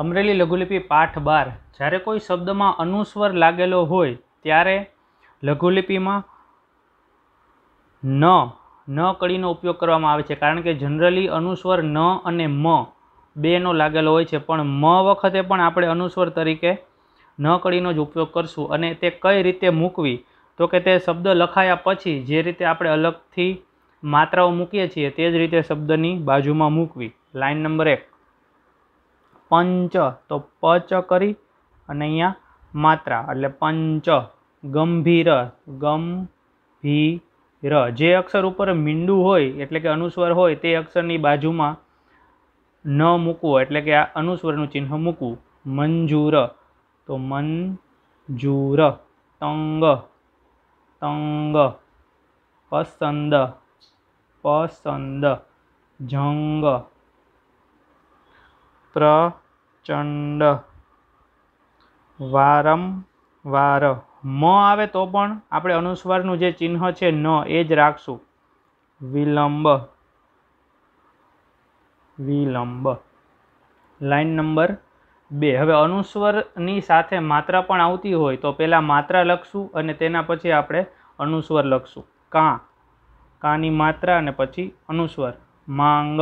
અમરેલી લઘુલિપિ પાઠ બાર જ્યારે કોઈ શબ્દમાં અનુસ્વર લાગેલો હોય ત્યારે લઘુલિપિમાં ન ન કડીનો ઉપયોગ કરવામાં આવે છે કારણ કે જનરલી અનુસ્વર ન અને મ બેનો લાગેલો હોય છે પણ મ વખતે પણ આપણે અનુસ્વર તરીકે ન કડીનો જ ઉપયોગ કરશું અને તે કઈ રીતે મૂકવી તો કે તે શબ્દ લખાયા પછી જે રીતે આપણે અલગથી માત્રાઓ મૂકીએ છીએ તે જ રીતે શબ્દની બાજુમાં મૂકવી લાઇન નંબર એક પંચ તો પચ કરી અને અહીંયા માત્રા એટલે પંચ ગંભીર ગંભીર જે અક્ષર ઉપર મીંડું હોય એટલે કે અનુસ્વર હોય તે અક્ષરની બાજુમાં ન મૂકવું એટલે કે આ અનુસ્વરનું ચિહ્ન મૂકવું મંજૂર તો મંજૂર તંગ તંગ પસંદ પસંદ જંગ પ્ર ચંડ વાર મ આવે તો પણ આપણે અનુસ્વારનું જે ચિહ્ન છે ન એ જ રાખશું વિલંબ વિલંબ લાઇન નંબર બે હવે અનુસ્વરની સાથે માત્રા પણ આવતી હોય તો પહેલાં માત્રા લખશું અને તેના પછી આપણે અનુસ્વર લખશું કાં કાની માત્રા અને પછી અનુસ્વર માંગ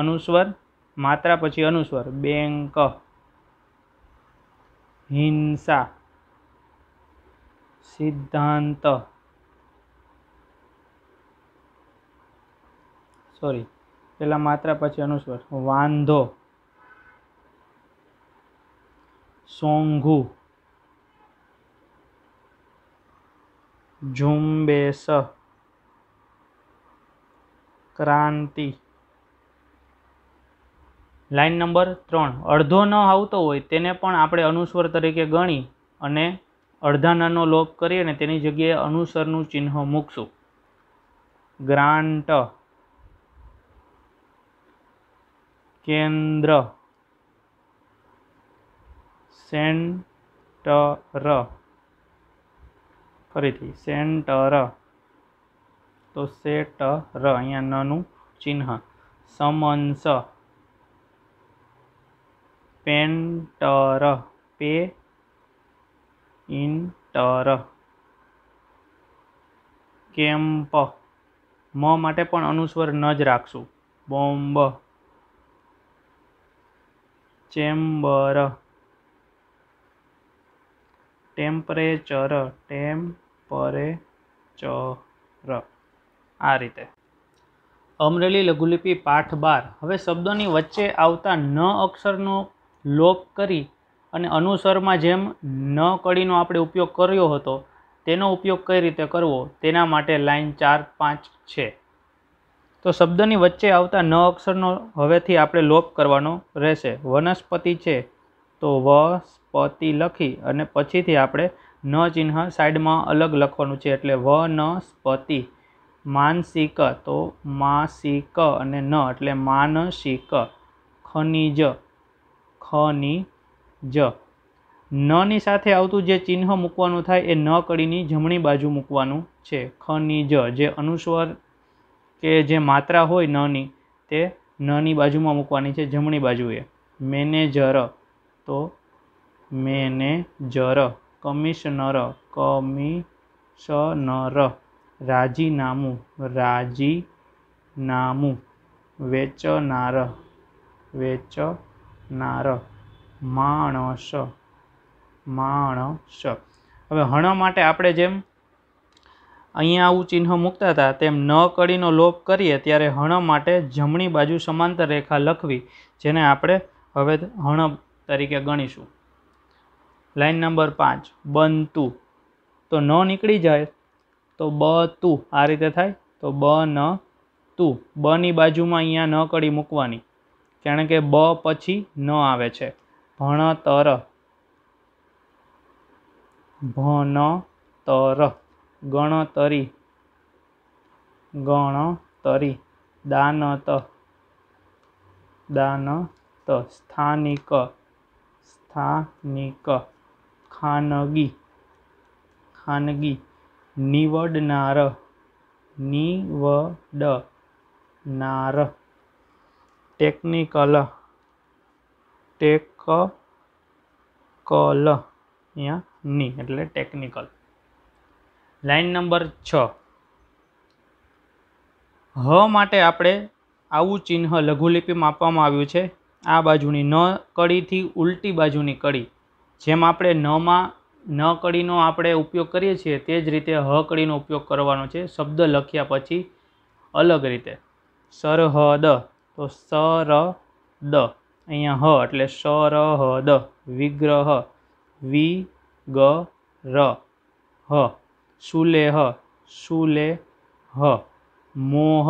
અનુસ્વર માત્રા પછી અનુસ્વર બેંક હિંસા સિદ્ધાંત સોરી પેલા માત્રા પછી અનુસ્વર વાંધો સોંઘુ ઝુંબેશ ક્રાંતિ લાઇન નંબર ત્રણ અડધો ન આવતો હોય તેને પણ આપણે અનુસ્વર તરીકે ગણી અને અડધાનાનો લોપ કરી અને તેની જગ્યાએ અનુસ્વરનું ચિહ્ન મૂકશું ગ્રાન્ટ કેન્દ્ર સેન્ટર ફરીથી સેન્ટર તો સેટર અહીંયા નાનું ચિહ્ન સમન્સ પેન્ટર પે ઇન્ટર કેમ્પ મ માટે પણ અનુસ્વર ન જ રાખશું બોમ્બ ચેમ્બર ટેમ્પરેચર ટેમ્પરેચર આ રીતે અમરેલી લઘુલિપિ પાઠ બાર હવે શબ્દોની વચ્ચે આવતા ન અક્ષરનો લોપ કરી અને અનુસરમાં જેમ ન કડીનો આપણે ઉપયોગ કર્યો હતો તેનો ઉપયોગ કઈ રીતે કરવો તેના માટે લાઇન ચાર પાંચ છે તો શબ્દની વચ્ચે આવતા ન અક્ષરનો હવેથી આપણે લોપ કરવાનો રહેશે વનસ્પતિ છે તો વસ્પતિ લખી અને પછીથી આપણે ન ચિહ્ન સાઈડમાં અલગ લખવાનું છે એટલે વનસ્પતિ માનસિક તો માસિક અને ન એટલે માનસિક ખનિજ ખની જ નની સાથે આવતું જે ચિહ્ન મૂકવાનું થાય એ ન કડીની જમણી બાજુ મૂકવાનું છે ખની જ જે અનુસ્વર કે જે માત્રા હોય નની તે નની બાજુમાં મૂકવાની છે જમણી બાજુએ મેનેજર તો મેનેજર કમિશનર કમિશનર રાજીનામું રાજીનામું વેચનાર વેચ નાર માણસ માણસ હવે હણ માટે આપણે જેમ અહીંયા આવું ચિહ્ન મૂકતા હતા તેમ ન કડીનો લોપ કરીએ ત્યારે હણ માટે જમણી બાજુ સમાંતર રેખા લખવી જેને આપણે હવે હણ તરીકે ગણીશું લાઇન નંબર પાંચ બનતું તો ન નીકળી જાય તો બ તું આ રીતે થાય તો બ ન તું બની બાજુમાં અહીંયા ન કડી મૂકવાની કારણ કે બ પછી ન આવે છે ભણતર ભણતર ગણતરી ગણતરી દાનત દાનત સ્થાનિક સ્થાનિક ખાનગી ખાનગી નિવડનાર નિવડનાર ટેકનિકલ ટેક કલ અહીંયા ની એટલે ટેકનિકલ લાઇન નંબર છ હ માટે આપણે આવું ચિહ્ન લઘુલિપિમાં આપવામાં આવ્યું છે આ બાજુની ન કડીથી ઉલટી બાજુની કડી જેમ આપણે નમાં ન કડીનો આપણે ઉપયોગ કરીએ છીએ તે જ રીતે હ કડીનો ઉપયોગ કરવાનો છે શબ્દ લખ્યા પછી અલગ રીતે સરહદ તો સ ર દ અહીંયા હ એટલે સ ર હ દ વિગ્રહ વિ ગ ર હ સુલેહ સુલે હ મોહ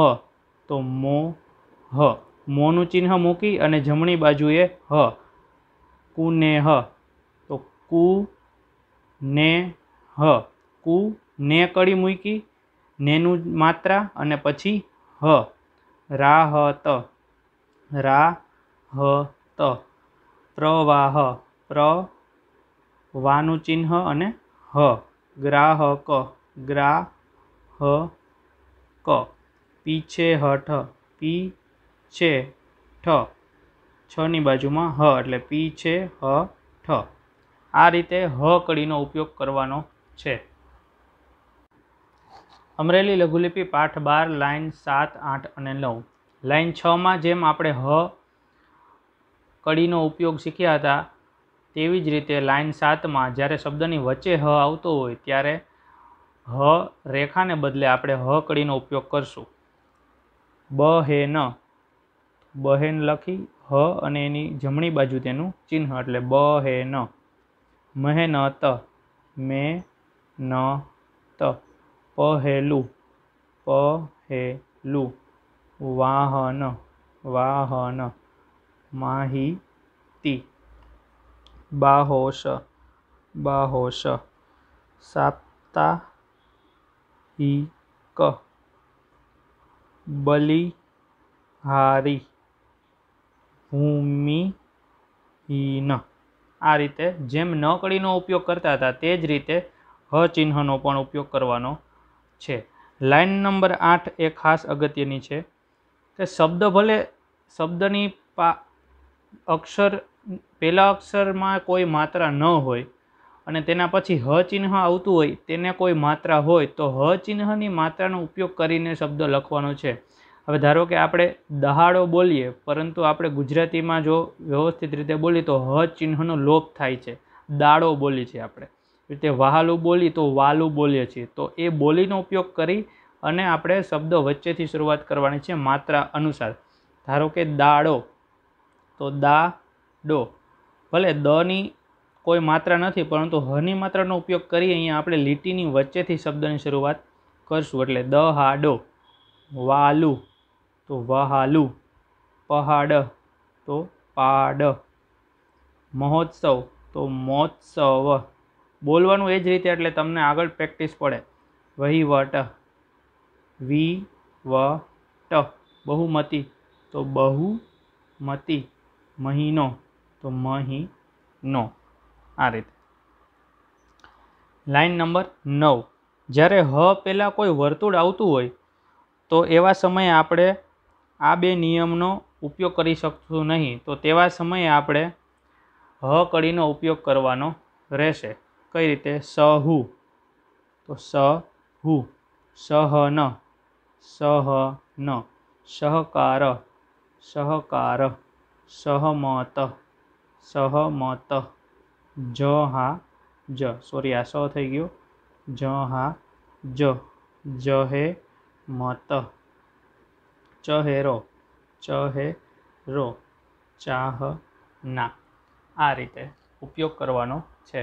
તો મો હ મોનું ચિહ્ન મૂકી અને જમણી બાજુએ હ કુને હ તો કુ ને હ કુ ને કડી મૂકી નેનું માત્રા અને પછી હ રાહત રાહત પ્રવાહ પ્ર વાનું ચિહ્ન અને હ ગ્રાહક ગ્રાહક પી છે ઠ છની બાજુમાં હ એટલે પી છે હ ઠ આ રીતે હ કડીનો ઉપયોગ કરવાનો છે અમરેલી લઘુલિપિ પાઠ બાર લાઇન સાત આઠ અને નવ લાઇન છમાં જેમ આપણે હ કડીનો ઉપયોગ શીખ્યા હતા તેવી જ રીતે લાઇન સાતમાં જ્યારે શબ્દની વચ્ચે હ આવતો હોય ત્યારે હ રેખાને બદલે આપણે હ કડીનો ઉપયોગ કરશું બ હે ન બહેન લખી હ અને એની જમણી બાજુ તેનું ચિહ્ન એટલે બ હે ન મહે ન ત મે ન ત પહેલું પહેલું વાહન વાહન માહિતી બાહોશ બાહોશ સાપ્તાહિક બલિહારી ભૂમિહીન આ રીતે જેમ નકળીનો ઉપયોગ કરતા હતા તે જ રીતે હ ચિહ્નનો પણ ઉપયોગ કરવાનો છે લાઇન નંબર આઠ એ ખાસ અગત્યની છે કે શબ્દ ભલે શબ્દની પા અક્ષર પહેલા અક્ષરમાં કોઈ માત્રા ન હોય અને તેના પછી હ ચિહ્ન આવતું હોય તેને કોઈ માત્રા હોય તો હ ચિહ્નની માત્રાનો ઉપયોગ કરીને શબ્દ લખવાનો છે હવે ધારો કે આપણે દહાડો બોલીએ પરંતુ આપણે ગુજરાતીમાં જો વ્યવસ્થિત રીતે બોલીએ તો હ ચિહ્નનો લોપ થાય છે દાડો બોલીએ છીએ આપણે રીતે વહાલું બોલી તો વાલું બોલીએ છીએ તો એ બોલીનો ઉપયોગ કરી અને આપણે શબ્દ વચ્ચેથી શરૂઆત કરવાની છે માત્રા અનુસાર ધારો કે દાડો તો દા ડો ભલે દની કોઈ માત્રા નથી પરંતુ હની માત્રાનો ઉપયોગ કરી અહીંયા આપણે લીટીની વચ્ચેથી શબ્દની શરૂઆત કરશું એટલે દ હાડો વાલું તો વહાલું પહાડ તો પાડ મહોત્સવ તો મહોત્સવ બોલવાનું એ જ રીતે એટલે તમને આગળ પ્રેક્ટિસ પડે વહીવટ વી વ ટ બહુમતી તો બહુમતી મહિનો તો મહિનો આ રીતે લાઇન નંબર નવ જ્યારે હ પહેલાં કોઈ વર્તુળ આવતું હોય તો એવા સમયે આપણે આ બે નિયમનો ઉપયોગ કરી શકશું નહીં તો તેવા સમયે આપણે હ કડીનો ઉપયોગ કરવાનો રહેશે કઈ રીતે સહુ તો સહુ સહન સહન સહકાર સહકાર સહમત સહમત જ હા જ સોરી આ સ થઈ ગયો જ હા જ જહે મત ચહેરો ચહેરો ચાહ ના આ રીતે ઉપયોગ કરવાનો છે